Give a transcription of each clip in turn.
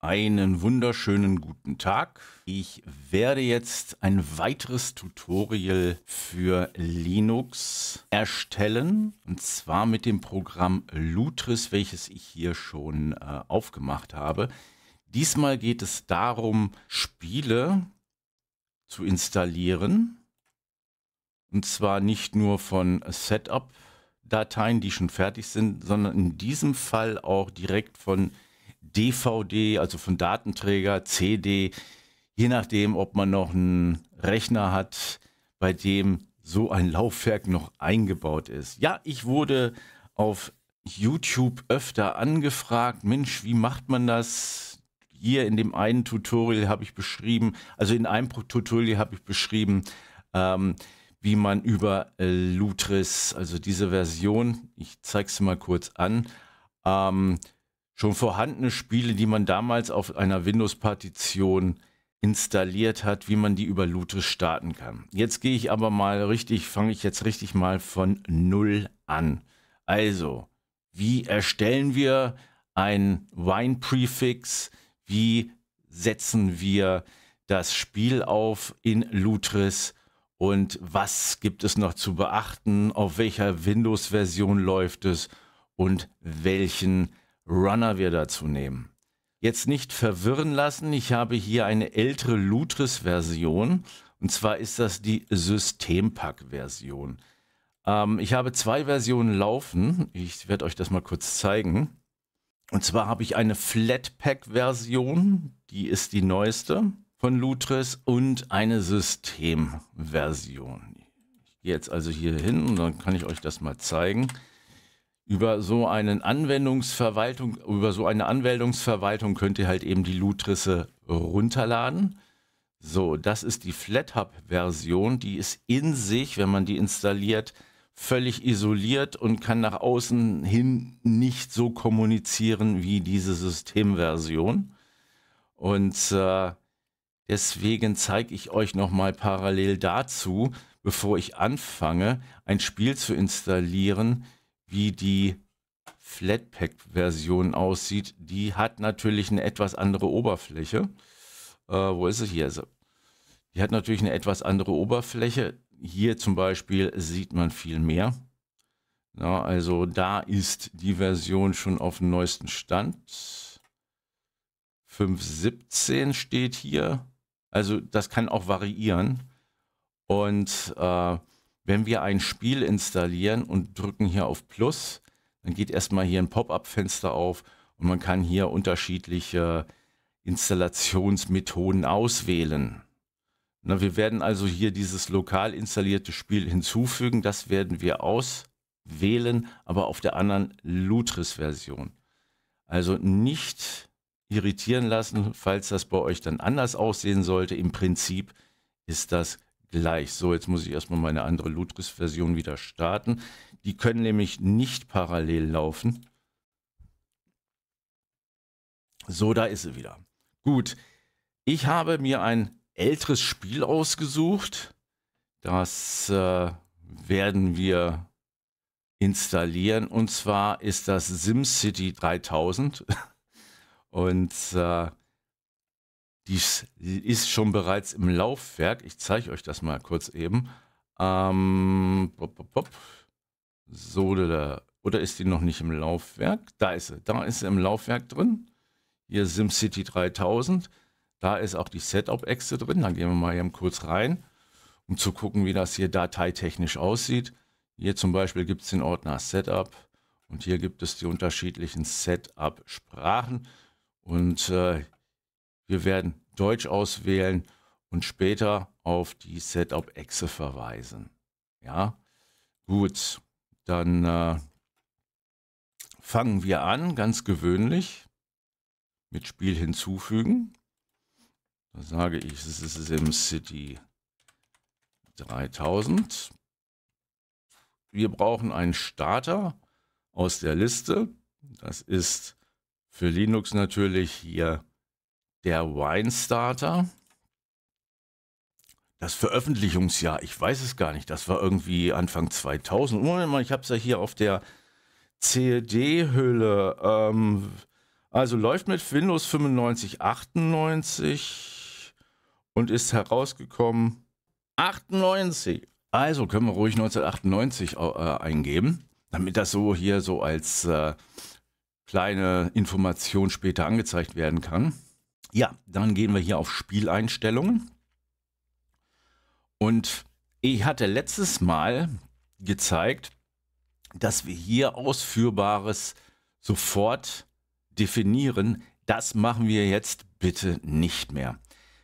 Einen wunderschönen guten Tag. Ich werde jetzt ein weiteres Tutorial für Linux erstellen. Und zwar mit dem Programm Lutris, welches ich hier schon äh, aufgemacht habe. Diesmal geht es darum, Spiele zu installieren. Und zwar nicht nur von Setup-Dateien, die schon fertig sind, sondern in diesem Fall auch direkt von DVD, also von Datenträger, CD, je nachdem, ob man noch einen Rechner hat, bei dem so ein Laufwerk noch eingebaut ist. Ja, ich wurde auf YouTube öfter angefragt, Mensch, wie macht man das? Hier in dem einen Tutorial habe ich beschrieben, also in einem Tutorial habe ich beschrieben, ähm, wie man über äh, Lutris, also diese Version, ich zeige es mal kurz an, ähm, schon vorhandene Spiele, die man damals auf einer Windows-Partition installiert hat, wie man die über Lutris starten kann. Jetzt gehe ich aber mal richtig, fange ich jetzt richtig mal von Null an. Also, wie erstellen wir ein Wine-Prefix? Wie setzen wir das Spiel auf in Lutris? Und was gibt es noch zu beachten? Auf welcher Windows-Version läuft es? Und welchen Runner wir dazu nehmen. Jetzt nicht verwirren lassen, ich habe hier eine ältere Lutris-Version und zwar ist das die Systempack-Version. Ähm, ich habe zwei Versionen laufen, ich werde euch das mal kurz zeigen. Und zwar habe ich eine flatpack version die ist die neueste von Lutris und eine System-Version. Ich gehe jetzt also hier hin und dann kann ich euch das mal zeigen über so einen Anwendungsverwaltung, über so eine Anwendungsverwaltung könnt ihr halt eben die Lutrisse runterladen. So, das ist die FlatHub-Version, die ist in sich, wenn man die installiert, völlig isoliert und kann nach außen hin nicht so kommunizieren wie diese Systemversion. Und äh, deswegen zeige ich euch nochmal parallel dazu, bevor ich anfange, ein Spiel zu installieren, wie die Flatpak-Version aussieht. Die hat natürlich eine etwas andere Oberfläche. Äh, wo ist sie hier? Die hat natürlich eine etwas andere Oberfläche. Hier zum Beispiel sieht man viel mehr. Ja, also da ist die Version schon auf dem neuesten Stand. 5.17 steht hier. Also das kann auch variieren. Und äh, wenn wir ein Spiel installieren und drücken hier auf Plus, dann geht erstmal hier ein Pop-up-Fenster auf und man kann hier unterschiedliche Installationsmethoden auswählen. Na, wir werden also hier dieses lokal installierte Spiel hinzufügen. Das werden wir auswählen, aber auf der anderen Lutris-Version. Also nicht irritieren lassen, falls das bei euch dann anders aussehen sollte. Im Prinzip ist das gleich. So, jetzt muss ich erstmal meine andere Lutris-Version wieder starten. Die können nämlich nicht parallel laufen. So, da ist sie wieder. Gut, ich habe mir ein älteres Spiel ausgesucht. Das äh, werden wir installieren. Und zwar ist das SimCity 3000. Und äh, dies ist schon bereits im Laufwerk. Ich zeige euch das mal kurz eben. Ähm, pop, pop, pop. So, oder, oder ist die noch nicht im Laufwerk? Da ist sie. Da ist sie im Laufwerk drin. Hier SimCity 3000. Da ist auch die Setup-Exe drin. Dann gehen wir mal eben kurz rein, um zu gucken, wie das hier dateitechnisch aussieht. Hier zum Beispiel gibt es den Ordner Setup und hier gibt es die unterschiedlichen Setup-Sprachen. Und äh, wir werden Deutsch auswählen und später auf die Setup-Echse verweisen. Ja, gut, dann äh, fangen wir an, ganz gewöhnlich, mit Spiel hinzufügen. Da sage ich, es ist SimCity 3000. Wir brauchen einen Starter aus der Liste. Das ist für Linux natürlich hier der Winestarter. Das Veröffentlichungsjahr, ich weiß es gar nicht, das war irgendwie Anfang 2000. Moment mal, ich habe es ja hier auf der CD-Hülle. Ähm, also läuft mit Windows 95, 98 und ist herausgekommen 98. Also können wir ruhig 1998 äh, eingeben, damit das so hier so als äh, kleine Information später angezeigt werden kann. Ja, dann gehen wir hier auf Spieleinstellungen. Und ich hatte letztes Mal gezeigt, dass wir hier Ausführbares sofort definieren. Das machen wir jetzt bitte nicht mehr.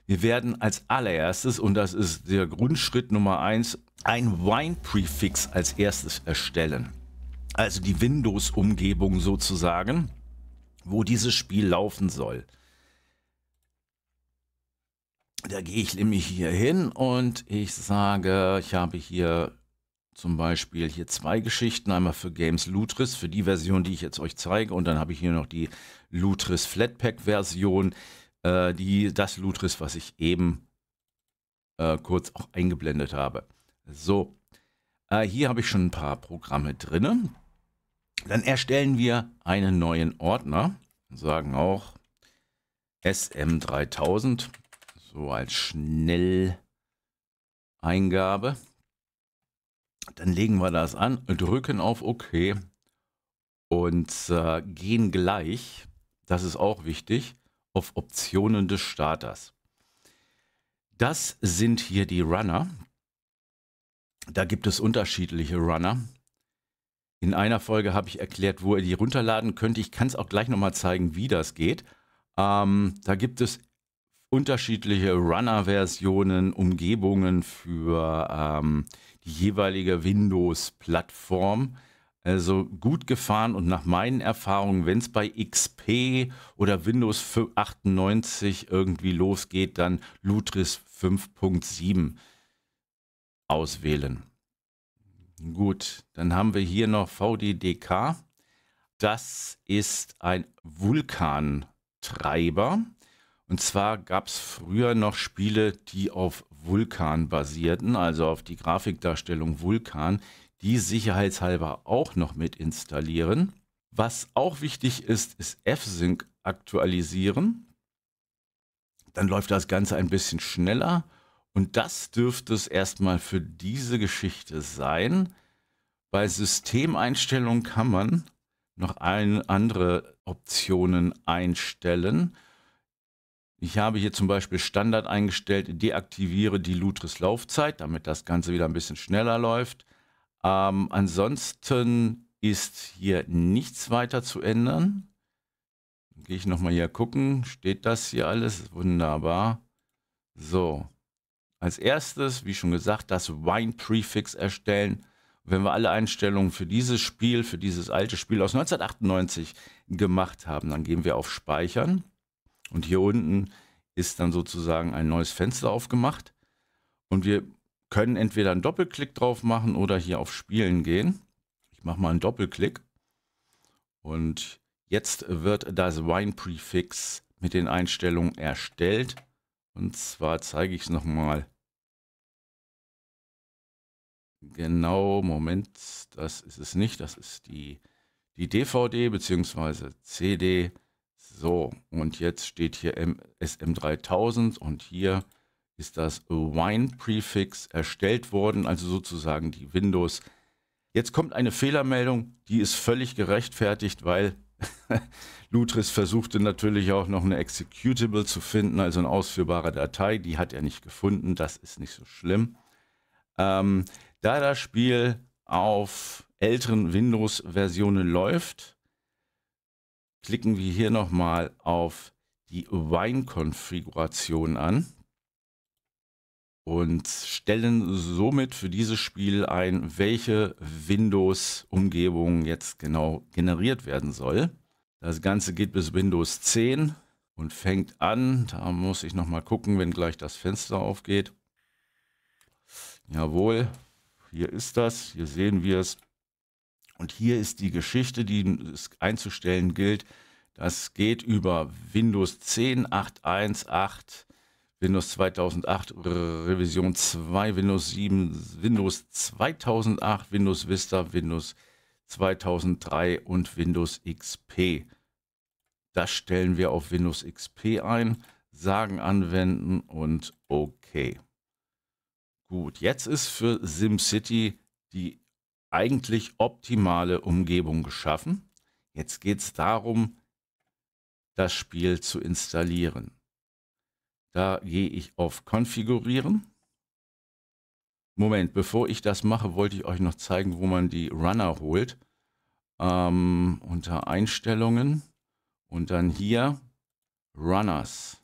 Wir werden als allererstes, und das ist der Grundschritt Nummer eins, ein Wine-Prefix als erstes erstellen. Also die Windows-Umgebung sozusagen, wo dieses Spiel laufen soll da gehe ich nämlich hier hin und ich sage, ich habe hier zum Beispiel hier zwei Geschichten, einmal für Games Lutris, für die Version, die ich jetzt euch zeige, und dann habe ich hier noch die Lutris Flatpak-Version, äh, die das Lutris, was ich eben äh, kurz auch eingeblendet habe. So, äh, hier habe ich schon ein paar Programme drin. Dann erstellen wir einen neuen Ordner, sagen auch SM3000 so als Schnelleingabe. Dann legen wir das an, drücken auf OK und äh, gehen gleich, das ist auch wichtig, auf Optionen des Starters. Das sind hier die Runner. Da gibt es unterschiedliche Runner. In einer Folge habe ich erklärt, wo ihr die runterladen könnt. Ich kann es auch gleich nochmal zeigen, wie das geht. Ähm, da gibt es unterschiedliche Runner-Versionen, Umgebungen für ähm, die jeweilige Windows-Plattform. Also gut gefahren und nach meinen Erfahrungen, wenn es bei XP oder Windows 98 irgendwie losgeht, dann Lutris 5.7 auswählen. Gut, dann haben wir hier noch VDDK. Das ist ein Vulkantreiber. Und zwar gab es früher noch Spiele, die auf Vulkan basierten, also auf die Grafikdarstellung Vulkan, die sicherheitshalber auch noch mit installieren. Was auch wichtig ist, ist F-Sync aktualisieren. Dann läuft das Ganze ein bisschen schneller. Und das dürfte es erstmal für diese Geschichte sein. Bei Systemeinstellungen kann man noch ein, andere Optionen einstellen. Ich habe hier zum Beispiel Standard eingestellt, deaktiviere die Lutris-Laufzeit, damit das Ganze wieder ein bisschen schneller läuft. Ähm, ansonsten ist hier nichts weiter zu ändern. Dann gehe ich nochmal hier gucken. Steht das hier alles? Wunderbar. So. Als erstes, wie schon gesagt, das Wine-Prefix erstellen. Wenn wir alle Einstellungen für dieses Spiel, für dieses alte Spiel aus 1998 gemacht haben, dann gehen wir auf Speichern. Und hier unten ist dann sozusagen ein neues Fenster aufgemacht. Und wir können entweder einen Doppelklick drauf machen oder hier auf Spielen gehen. Ich mache mal einen Doppelklick. Und jetzt wird das Wine-Prefix mit den Einstellungen erstellt. Und zwar zeige ich es nochmal. Genau, Moment, das ist es nicht. Das ist die, die DVD bzw. CD. So, und jetzt steht hier SM3000 und hier ist das Wine Prefix erstellt worden, also sozusagen die Windows. Jetzt kommt eine Fehlermeldung, die ist völlig gerechtfertigt, weil Lutris versuchte natürlich auch noch eine Executable zu finden, also eine ausführbare Datei. Die hat er nicht gefunden, das ist nicht so schlimm. Ähm, da das Spiel auf älteren Windows-Versionen läuft, klicken wir hier nochmal auf die Wine-Konfiguration an und stellen somit für dieses Spiel ein, welche Windows-Umgebung jetzt genau generiert werden soll. Das Ganze geht bis Windows 10 und fängt an. Da muss ich nochmal gucken, wenn gleich das Fenster aufgeht. Jawohl, hier ist das. Hier sehen wir es. Und hier ist die Geschichte, die es einzustellen gilt. Das geht über Windows 10, 8.1.8, Windows 2008, Revision 2, Windows 7, Windows 2008, Windows Vista, Windows 2003 und Windows XP. Das stellen wir auf Windows XP ein, sagen anwenden und OK. Gut, jetzt ist für SimCity die eigentlich optimale Umgebung geschaffen. Jetzt geht es darum, das Spiel zu installieren. Da gehe ich auf Konfigurieren. Moment, bevor ich das mache, wollte ich euch noch zeigen, wo man die Runner holt. Ähm, unter Einstellungen und dann hier Runners.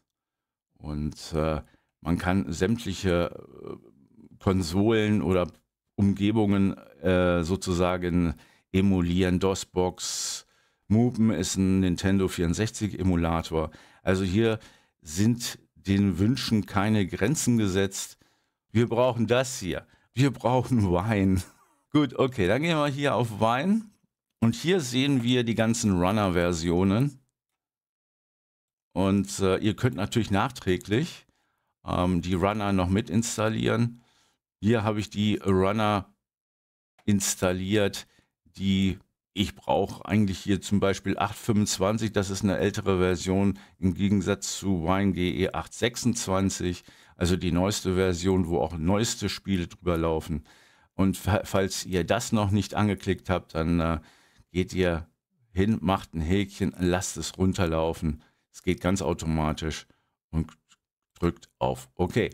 Und äh, man kann sämtliche äh, Konsolen oder Umgebungen äh, sozusagen emulieren. DOSBox, Moopen ist ein Nintendo 64-Emulator. Also hier sind den Wünschen keine Grenzen gesetzt. Wir brauchen das hier. Wir brauchen Wein. Gut, okay, dann gehen wir hier auf Wein. Und hier sehen wir die ganzen Runner-Versionen. Und äh, ihr könnt natürlich nachträglich ähm, die Runner noch mit installieren. Hier habe ich die Runner installiert, die ich brauche eigentlich hier zum Beispiel 825, das ist eine ältere Version im Gegensatz zu WineGE 826, also die neueste Version, wo auch neueste Spiele drüber laufen. Und falls ihr das noch nicht angeklickt habt, dann äh, geht ihr hin, macht ein Häkchen, lasst es runterlaufen. Es geht ganz automatisch und drückt auf OK.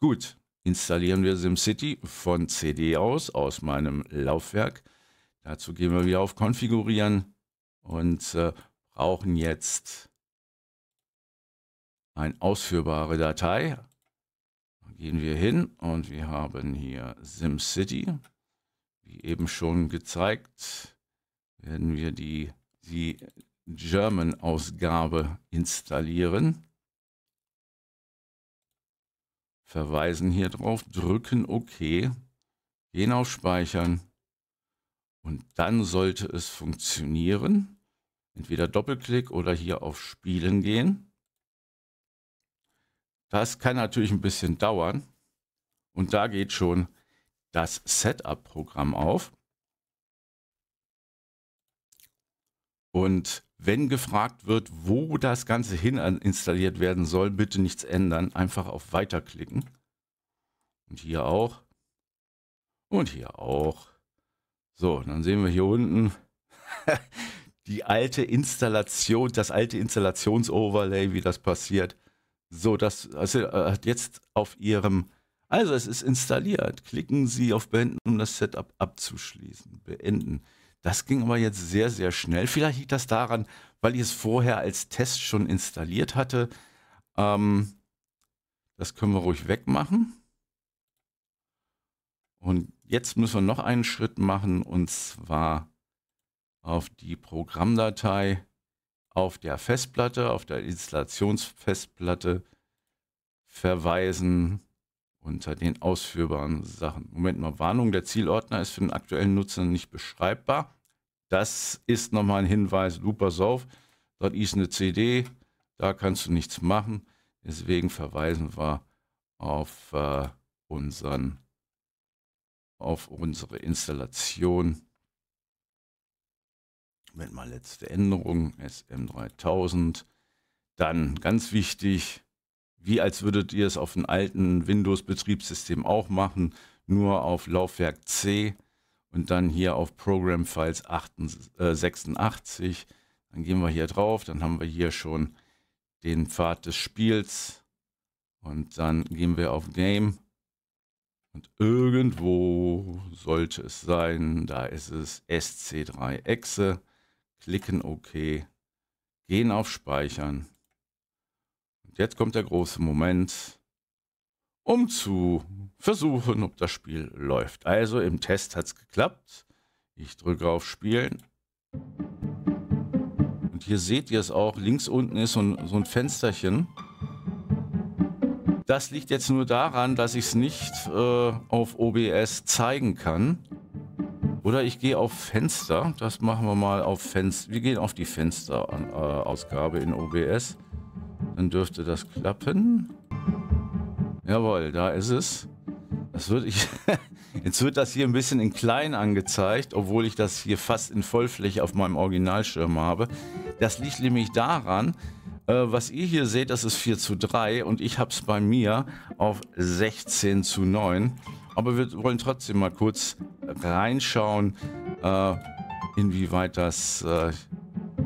Gut, installieren wir SimCity von CD aus, aus meinem Laufwerk. Dazu gehen wir wieder auf Konfigurieren und äh, brauchen jetzt eine ausführbare Datei. gehen wir hin und wir haben hier SimCity. Wie eben schon gezeigt, werden wir die, die German-Ausgabe installieren verweisen hier drauf, drücken OK, gehen auf Speichern und dann sollte es funktionieren. Entweder Doppelklick oder hier auf Spielen gehen. Das kann natürlich ein bisschen dauern und da geht schon das Setup-Programm auf. Und wenn gefragt wird, wo das Ganze hin installiert werden soll, bitte nichts ändern. Einfach auf Weiterklicken. Und hier auch. Und hier auch. So, dann sehen wir hier unten die alte Installation, das alte Installationsoverlay, wie das passiert. So, das also, äh, hat jetzt auf Ihrem, also es ist installiert. Klicken Sie auf Beenden, um das Setup abzuschließen. Beenden. Das ging aber jetzt sehr, sehr schnell. Vielleicht liegt das daran, weil ich es vorher als Test schon installiert hatte. Ähm, das können wir ruhig wegmachen. Und jetzt müssen wir noch einen Schritt machen und zwar auf die Programmdatei auf der Festplatte, auf der Installationsfestplatte verweisen unter den ausführbaren Sachen. Moment mal, Warnung, der Zielordner ist für den aktuellen Nutzer nicht beschreibbar. Das ist nochmal ein Hinweis, du auf, dort ist eine CD, da kannst du nichts machen. Deswegen verweisen wir auf, äh, unseren, auf unsere Installation. Moment mal, letzte Änderung, SM3000. Dann ganz wichtig, wie als würdet ihr es auf einem alten Windows-Betriebssystem auch machen, nur auf Laufwerk C und dann hier auf Program Files 86. Dann gehen wir hier drauf, dann haben wir hier schon den Pfad des Spiels und dann gehen wir auf Game und irgendwo sollte es sein, da ist es SC3 Exe, klicken OK, gehen auf Speichern jetzt kommt der große Moment, um zu versuchen, ob das Spiel läuft. Also im Test hat es geklappt. Ich drücke auf Spielen. Und hier seht ihr es auch, links unten ist so ein, so ein Fensterchen. Das liegt jetzt nur daran, dass ich es nicht äh, auf OBS zeigen kann. Oder ich gehe auf Fenster. Das machen wir mal auf Fenster. Wir gehen auf die Fensterausgabe in OBS. Dann dürfte das klappen. Jawohl, da ist es. Das wird ich Jetzt wird das hier ein bisschen in klein angezeigt, obwohl ich das hier fast in Vollfläche auf meinem Originalschirm habe. Das liegt nämlich daran, äh, was ihr hier seht, das ist 4 zu 3 und ich habe es bei mir auf 16 zu 9. Aber wir wollen trotzdem mal kurz reinschauen, äh, inwieweit das äh,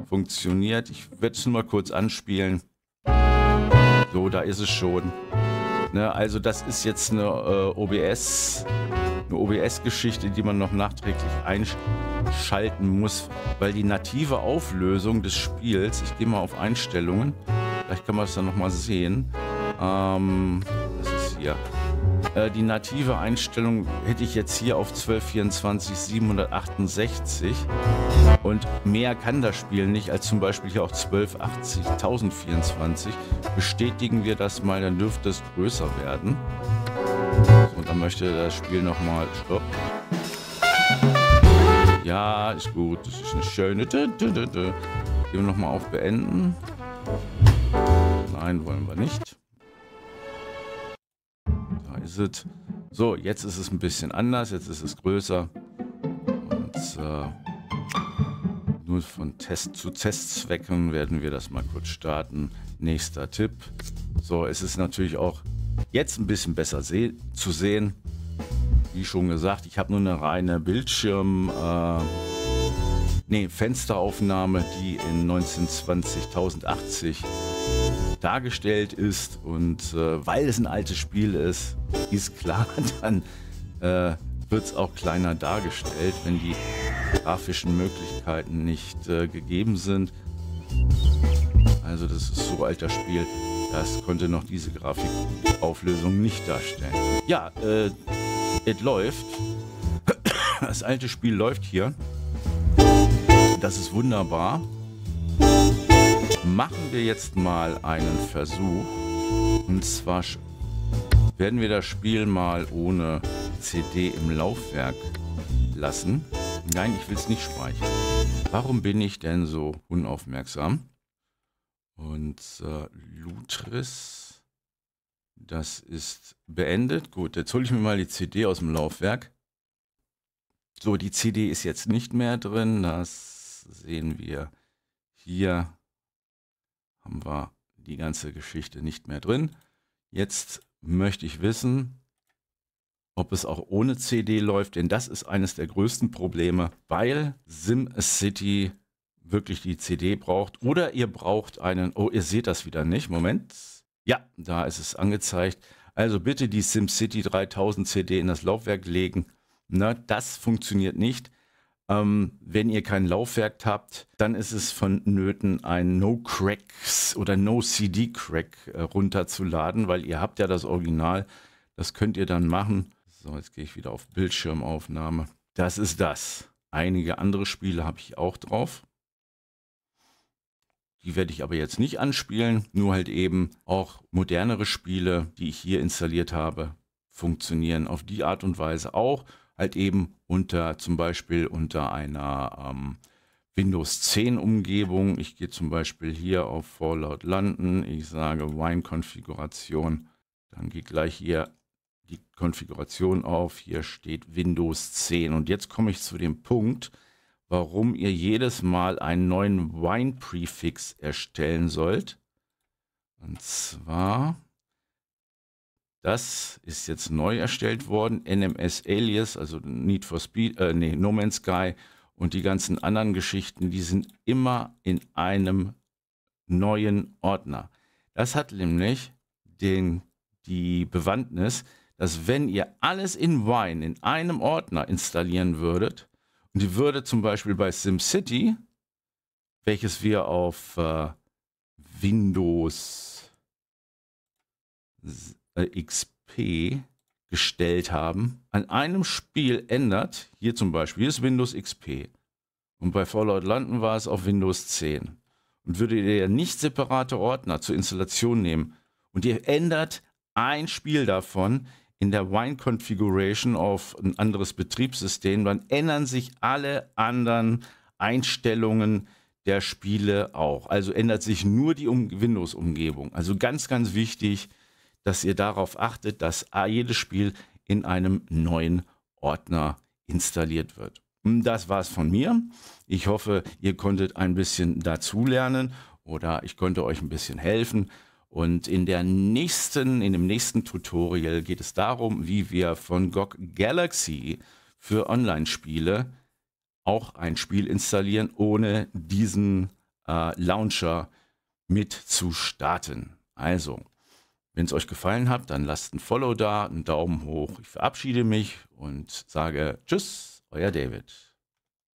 funktioniert. Ich werde es nur mal kurz anspielen. So, da ist es schon. Ne, also das ist jetzt eine äh, OBS, eine OBS-Geschichte, die man noch nachträglich einschalten muss, weil die native Auflösung des Spiels, ich gehe mal auf Einstellungen, vielleicht kann man es dann nochmal sehen, ähm, das ist hier, äh, die native Einstellung hätte ich jetzt hier auf 1224 768 und mehr kann das Spiel nicht als zum Beispiel hier auch 1280 1024. Bestätigen wir das mal, dann dürfte es größer werden. Und dann möchte das Spiel nochmal stoppen. Ja, ist gut, das ist eine schöne. Gehen wir nochmal auf Beenden. Nein, wollen wir nicht. Exit. So, jetzt ist es ein bisschen anders, jetzt ist es größer. Und äh, nur von Test zu Testzwecken werden wir das mal kurz starten. Nächster Tipp. So, es ist natürlich auch jetzt ein bisschen besser seh zu sehen. Wie schon gesagt, ich habe nur eine reine Bildschirm... Äh, nee, Fensteraufnahme, die in 1920 1080 dargestellt ist. Und äh, weil es ein altes Spiel ist, ist klar, dann äh, wird es auch kleiner dargestellt, wenn die grafischen Möglichkeiten nicht äh, gegeben sind. Also das ist so alt das Spiel, das konnte noch diese Grafikauflösung nicht darstellen. Ja, äh, es läuft. Das alte Spiel läuft hier. Das ist wunderbar machen wir jetzt mal einen Versuch. Und zwar werden wir das Spiel mal ohne CD im Laufwerk lassen. Nein, ich will es nicht speichern. Warum bin ich denn so unaufmerksam? Und äh, Lutris, das ist beendet. Gut, jetzt hole ich mir mal die CD aus dem Laufwerk. So, die CD ist jetzt nicht mehr drin. Das sehen wir hier haben wir die ganze Geschichte nicht mehr drin. Jetzt möchte ich wissen, ob es auch ohne CD läuft, denn das ist eines der größten Probleme, weil SimCity wirklich die CD braucht oder ihr braucht einen, oh, ihr seht das wieder nicht, Moment. Ja, da ist es angezeigt. Also bitte die SimCity 3000 CD in das Laufwerk legen. Na, das funktioniert nicht. Ähm, wenn ihr kein Laufwerk habt, dann ist es vonnöten, ein No-Cracks oder No-CD-Crack äh, runterzuladen, weil ihr habt ja das Original. Das könnt ihr dann machen. So, jetzt gehe ich wieder auf Bildschirmaufnahme. Das ist das. Einige andere Spiele habe ich auch drauf. Die werde ich aber jetzt nicht anspielen, nur halt eben auch modernere Spiele, die ich hier installiert habe, funktionieren auf die Art und Weise auch halt eben unter zum Beispiel unter einer ähm, Windows 10 Umgebung. Ich gehe zum Beispiel hier auf Fallout landen. Ich sage Wine Konfiguration. Dann geht gleich hier die Konfiguration auf. Hier steht Windows 10. Und jetzt komme ich zu dem Punkt, warum ihr jedes Mal einen neuen Wine Prefix erstellen sollt. Und zwar das ist jetzt neu erstellt worden. NMS Alias, also Need for Speed, äh, nee, No Man's Sky und die ganzen anderen Geschichten, die sind immer in einem neuen Ordner. Das hat nämlich den, die Bewandtnis, dass wenn ihr alles in Wine in einem Ordner installieren würdet, und die würde zum Beispiel bei SimCity, welches wir auf äh, Windows äh, XP gestellt haben, an einem Spiel ändert, hier zum Beispiel, hier ist Windows XP. Und bei Fallout London war es auf Windows 10. Und würdet ihr ja nicht separate Ordner zur Installation nehmen und ihr ändert ein Spiel davon in der Wine Configuration auf ein anderes Betriebssystem, dann ändern sich alle anderen Einstellungen der Spiele auch. Also ändert sich nur die um Windows-Umgebung. Also ganz, ganz wichtig, dass ihr darauf achtet, dass jedes Spiel in einem neuen Ordner installiert wird. Hm, das war's von mir. Ich hoffe, ihr konntet ein bisschen dazulernen oder ich konnte euch ein bisschen helfen. Und in der nächsten, in dem nächsten Tutorial geht es darum, wie wir von GOG Galaxy für Online-Spiele auch ein Spiel installieren, ohne diesen äh, Launcher mit zu starten. Also, wenn es euch gefallen hat, dann lasst ein Follow da, einen Daumen hoch. Ich verabschiede mich und sage Tschüss, euer David.